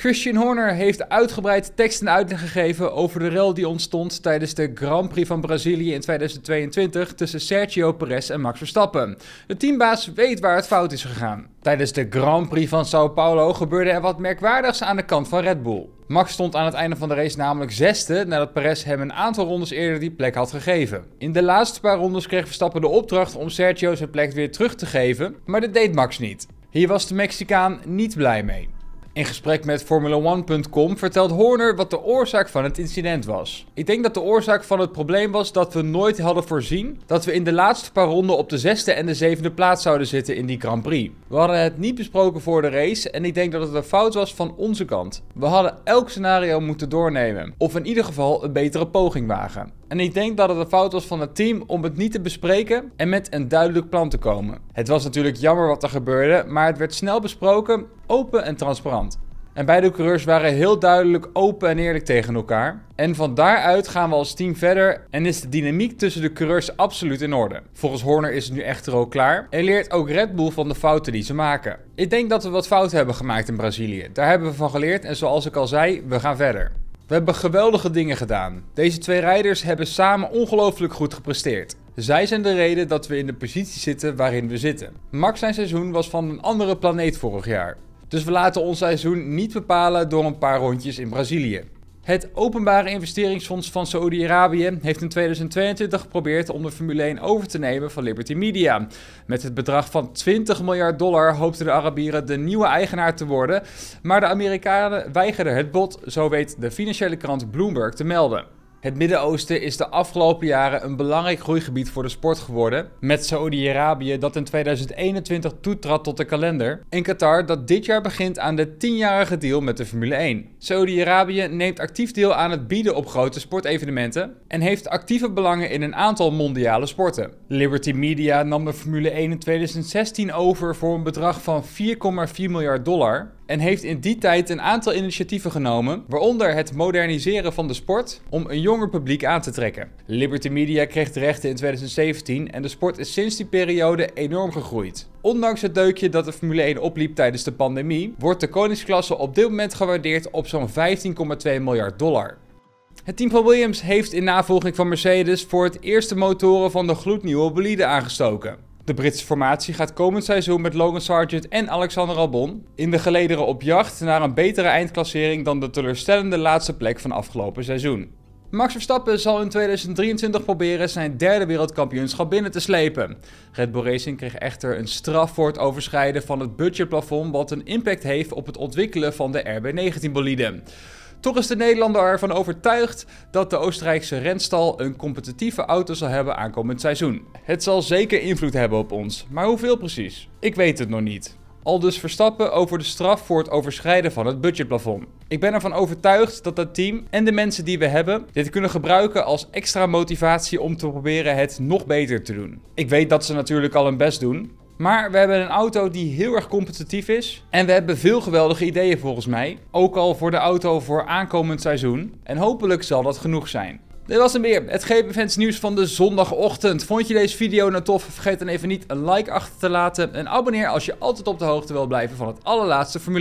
Christian Horner heeft uitgebreid tekst en uitleg gegeven over de rel die ontstond tijdens de Grand Prix van Brazilië in 2022 tussen Sergio Perez en Max Verstappen. De teambaas weet waar het fout is gegaan. Tijdens de Grand Prix van Sao Paulo gebeurde er wat merkwaardigs aan de kant van Red Bull. Max stond aan het einde van de race namelijk zesde nadat Perez hem een aantal rondes eerder die plek had gegeven. In de laatste paar rondes kreeg Verstappen de opdracht om Sergio zijn plek weer terug te geven, maar dat deed Max niet. Hier was de Mexicaan niet blij mee. In gesprek met Formula1.com vertelt Horner wat de oorzaak van het incident was. Ik denk dat de oorzaak van het probleem was dat we nooit hadden voorzien dat we in de laatste paar ronden op de zesde en de zevende plaats zouden zitten in die Grand Prix. We hadden het niet besproken voor de race en ik denk dat het een fout was van onze kant. We hadden elk scenario moeten doornemen, of in ieder geval een betere poging wagen. En ik denk dat het een fout was van het team om het niet te bespreken en met een duidelijk plan te komen. Het was natuurlijk jammer wat er gebeurde, maar het werd snel besproken, open en transparant. En beide coureurs waren heel duidelijk open en eerlijk tegen elkaar. En van daaruit gaan we als team verder en is de dynamiek tussen de coureurs absoluut in orde. Volgens Horner is het nu echter ook klaar en leert ook Red Bull van de fouten die ze maken. Ik denk dat we wat fouten hebben gemaakt in Brazilië. Daar hebben we van geleerd en zoals ik al zei, we gaan verder. We hebben geweldige dingen gedaan. Deze twee rijders hebben samen ongelooflijk goed gepresteerd. Zij zijn de reden dat we in de positie zitten waarin we zitten. Max zijn seizoen was van een andere planeet vorig jaar. Dus we laten ons seizoen niet bepalen door een paar rondjes in Brazilië. Het Openbare Investeringsfonds van Saoedi-Arabië heeft in 2022 geprobeerd om de Formule 1 over te nemen van Liberty Media. Met het bedrag van 20 miljard dollar hoopten de Arabieren de nieuwe eigenaar te worden, maar de Amerikanen weigerden het bod, zo weet de financiële krant Bloomberg te melden. Het Midden-Oosten is de afgelopen jaren een belangrijk groeigebied voor de sport geworden. Met Saoedi-Arabië dat in 2021 toetrad tot de kalender. En Qatar dat dit jaar begint aan de 10-jarige deal met de Formule 1. Saoedi-Arabië neemt actief deel aan het bieden op grote sportevenementen. En heeft actieve belangen in een aantal mondiale sporten. Liberty Media nam de Formule 1 in 2016 over voor een bedrag van 4,4 miljard dollar en heeft in die tijd een aantal initiatieven genomen, waaronder het moderniseren van de sport om een jonger publiek aan te trekken. Liberty Media kreeg de rechten in 2017 en de sport is sinds die periode enorm gegroeid. Ondanks het deukje dat de Formule 1 opliep tijdens de pandemie, wordt de koningsklasse op dit moment gewaardeerd op zo'n 15,2 miljard dollar. Het team van Williams heeft in navolging van Mercedes voor het eerst de motoren van de gloednieuwe bolide aangestoken. De Britse formatie gaat komend seizoen met Logan Sargent en Alexander Albon in de gelederen op jacht naar een betere eindklassering dan de teleurstellende laatste plek van afgelopen seizoen. Max Verstappen zal in 2023 proberen zijn derde wereldkampioenschap binnen te slepen. Red Bull Racing kreeg echter een straf voor het overschrijden van het budgetplafond wat een impact heeft op het ontwikkelen van de RB19 bolide. Toch is de Nederlander ervan overtuigd dat de Oostenrijkse renstal een competitieve auto zal hebben aankomend seizoen. Het zal zeker invloed hebben op ons, maar hoeveel precies? Ik weet het nog niet. Al dus Verstappen over de straf voor het overschrijden van het budgetplafond. Ik ben ervan overtuigd dat dat team en de mensen die we hebben dit kunnen gebruiken als extra motivatie om te proberen het nog beter te doen. Ik weet dat ze natuurlijk al hun best doen, maar we hebben een auto die heel erg competitief is. En we hebben veel geweldige ideeën volgens mij. Ook al voor de auto voor aankomend seizoen. En hopelijk zal dat genoeg zijn. Dit was hem weer, het GPFans nieuws van de zondagochtend. Vond je deze video nou tof? Vergeet dan even niet een like achter te laten. En abonneer als je altijd op de hoogte wilt blijven van het allerlaatste Formule